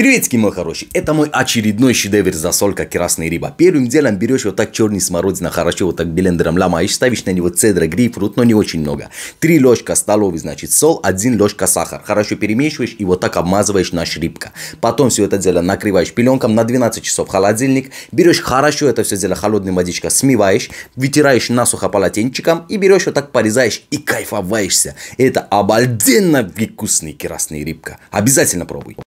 Приветики, мой хороший, это мой очередной шедевр засолька красная рыба. Первым делом берешь вот так черный смородина, хорошо вот так блендером ломаешь, ставишь на него цедра, грейпфрут, но не очень много. Три ложка столовой, значит, сол, один ложка сахар. Хорошо перемешиваешь и вот так обмазываешь наш рыбка. Потом все это дело накрываешь пеленком на 12 часов в холодильник, берешь хорошо это все дело холодной водичка, смываешь, вытираешь насухо полотенчиком и берешь вот так порезаешь и кайфоваешься. Это обалденно вкусный красный рыбка. Обязательно пробуй.